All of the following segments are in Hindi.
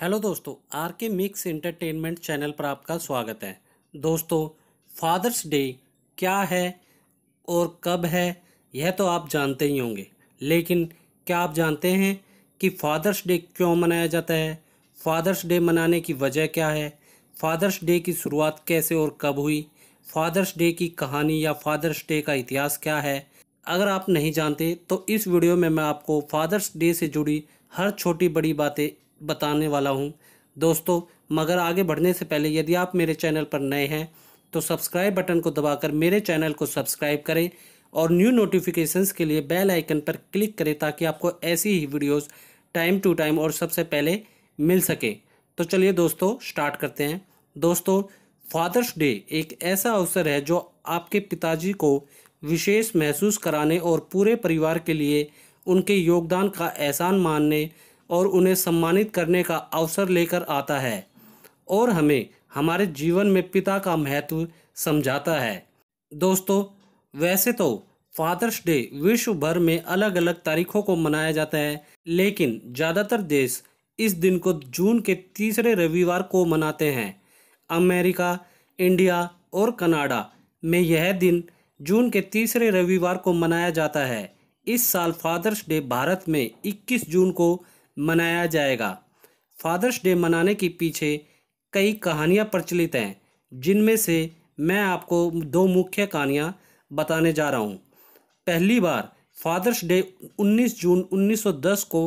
हेलो दोस्तों आर के मिक्स एंटरटेनमेंट चैनल पर आपका स्वागत है दोस्तों फादर्स डे क्या है और कब है यह तो आप जानते ही होंगे लेकिन क्या आप जानते हैं कि फादर्स डे क्यों मनाया जाता है फादर्स डे मनाने की वजह क्या है फादर्स डे की शुरुआत कैसे और कब हुई फादर्स डे की कहानी या फादर्स डे का इतिहास क्या है अगर आप नहीं जानते तो इस वीडियो में मैं आपको फादर्स डे से जुड़ी हर छोटी बड़ी बातें बताने वाला हूँ दोस्तों मगर आगे बढ़ने से पहले यदि आप मेरे चैनल पर नए हैं तो सब्सक्राइब बटन को दबाकर मेरे चैनल को सब्सक्राइब करें और न्यू नोटिफिकेशंस के लिए बेल आइकन पर क्लिक करें ताकि आपको ऐसी ही वीडियोस टाइम टू टाइम और सबसे पहले मिल सके तो चलिए दोस्तों स्टार्ट करते हैं दोस्तों फादर्स डे एक ऐसा अवसर है जो आपके पिताजी को विशेष महसूस कराने और पूरे परिवार के लिए उनके योगदान का एहसान मानने और उन्हें सम्मानित करने का अवसर लेकर आता है और हमें हमारे जीवन में पिता का महत्व समझाता है दोस्तों वैसे तो फादर्स डे विश्व भर में अलग अलग तारीखों को मनाया जाता है लेकिन ज़्यादातर देश इस दिन को जून के तीसरे रविवार को मनाते हैं अमेरिका इंडिया और कनाडा में यह दिन जून के तीसरे रविवार को मनाया जाता है इस साल फादर्स डे भारत में 21 जून को मनाया जाएगा फादर्स डे मनाने के पीछे कई कहानियाँ प्रचलित हैं जिनमें से मैं आपको दो मुख्य कहानियाँ बताने जा रहा हूँ पहली बार फादर्स डे 19 जून 1910 को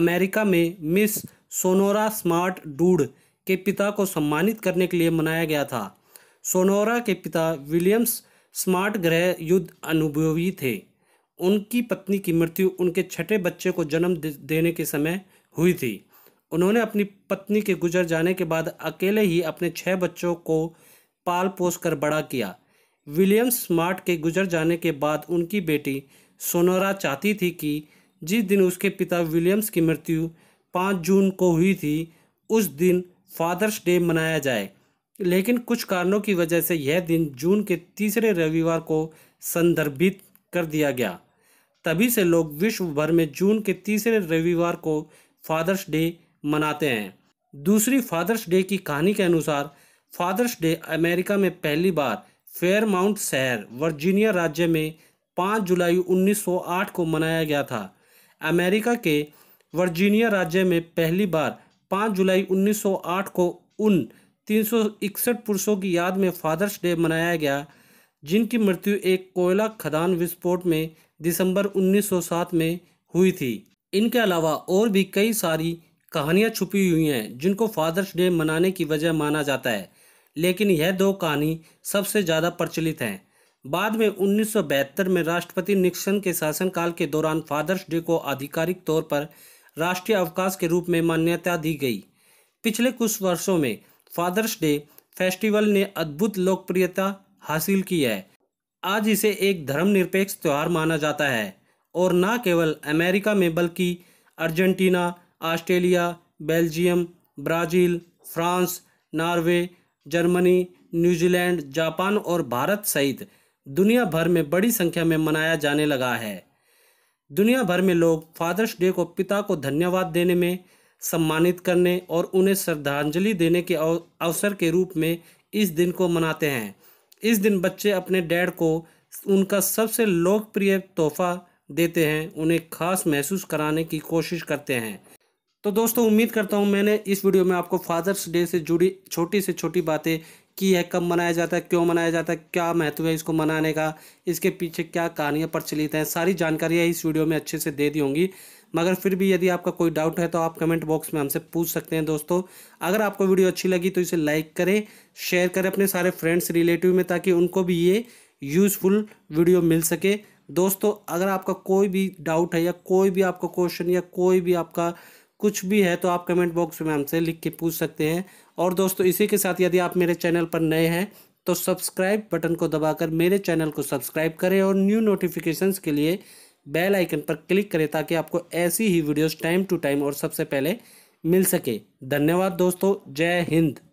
अमेरिका में मिस सोनोरा स्मार्ट डूड के पिता को सम्मानित करने के लिए मनाया गया था सोनोरा के पिता विलियम्स स्मार्ट ग्रह युद्ध अनुभवी थे उनकी पत्नी की मृत्यु उनके छठे बच्चे को जन्म देने के समय हुई थी उन्होंने अपनी पत्नी के गुजर जाने के बाद अकेले ही अपने छः बच्चों को पाल पोस कर बड़ा किया विलियम स्मार्ट के गुजर जाने के बाद उनकी बेटी सोनोरा चाहती थी कि जिस दिन उसके पिता विलियम्स की मृत्यु पाँच जून को हुई थी उस दिन फादर्स डे मनाया जाए लेकिन कुछ कारणों की वजह से यह दिन जून के तीसरे रविवार को संदर्भित कर दिया गया तभी से लोग विश्व भर में जून के तीसरे रविवार को फादर्स डे मनाते हैं दूसरी फादर्स डे की कहानी के अनुसार फादर्स डे अमेरिका में पहली बार फेयर माउंट शहर वर्जीनिया राज्य में 5 जुलाई 1908 को मनाया गया था अमेरिका के वर्जीनिया राज्य में पहली बार 5 जुलाई 1908 को उन तीन पुरुषों की याद में फादर्स डे मनाया गया जिनकी मृत्यु एक कोयला खदान विस्फोट में दिसंबर 1907 में हुई थी इनके अलावा और भी कई सारी कहानियां छुपी हुई हैं जिनको फादर्स डे मनाने की वजह माना जाता है लेकिन यह दो कहानी सबसे ज़्यादा प्रचलित हैं बाद में उन्नीस में राष्ट्रपति निक्सन के शासनकाल के दौरान फादर्स डे को आधिकारिक तौर पर राष्ट्रीय अवकाश के रूप में मान्यता दी गई पिछले कुछ वर्षों में फादर्स डे फेस्टिवल ने अद्भुत लोकप्रियता हासिल की है आज इसे एक धर्मनिरपेक्ष त्यौहार माना जाता है और न केवल अमेरिका में बल्कि Argentina Australia Belgium Brazil France Norway Germany New Zealand Japan और भारत सहित दुनिया भर में बड़ी संख्या में मनाया जाने लगा है दुनिया भर में लोग फादर्स डे को पिता को धन्यवाद देने में सम्मानित करने और उन्हें श्रद्धांजलि देने के अवसर के रूप में इस दिन को मनाते हैं इस दिन बच्चे अपने डैड को उनका सबसे लोकप्रिय तोहफा देते हैं उन्हें खास महसूस कराने की कोशिश करते हैं तो दोस्तों उम्मीद करता हूँ मैंने इस वीडियो में आपको फादर्स डे से जुड़ी छोटी से छोटी बातें की है कब मनाया जाता है क्यों मनाया जाता है क्या महत्व है इसको मनाने का इसके पीछे क्या कहानियाँ प्रचलित हैं सारी जानकारियाँ इस वीडियो में अच्छे से दे दी होंगी मगर फिर भी यदि आपका कोई डाउट है तो आप कमेंट बॉक्स में हमसे पूछ सकते हैं दोस्तों अगर आपको वीडियो अच्छी लगी तो इसे लाइक करें शेयर करें अपने सारे फ्रेंड्स रिलेटिव में ताकि उनको भी ये यूज़फुल वीडियो मिल सके दोस्तों अगर आपका कोई भी डाउट है या कोई भी आपका क्वेश्चन या कोई भी आपका कुछ भी है तो आप कमेंट बॉक्स में हमसे लिख के पूछ सकते हैं और दोस्तों इसी के साथ यदि आप मेरे चैनल पर नए हैं तो सब्सक्राइब बटन को दबाकर मेरे चैनल को सब्सक्राइब करें और न्यू नोटिफिकेशंस के लिए बेल आइकन पर क्लिक करें ताकि आपको ऐसी ही वीडियोस टाइम टू टाइम और सबसे पहले मिल सके धन्यवाद दोस्तों जय हिंद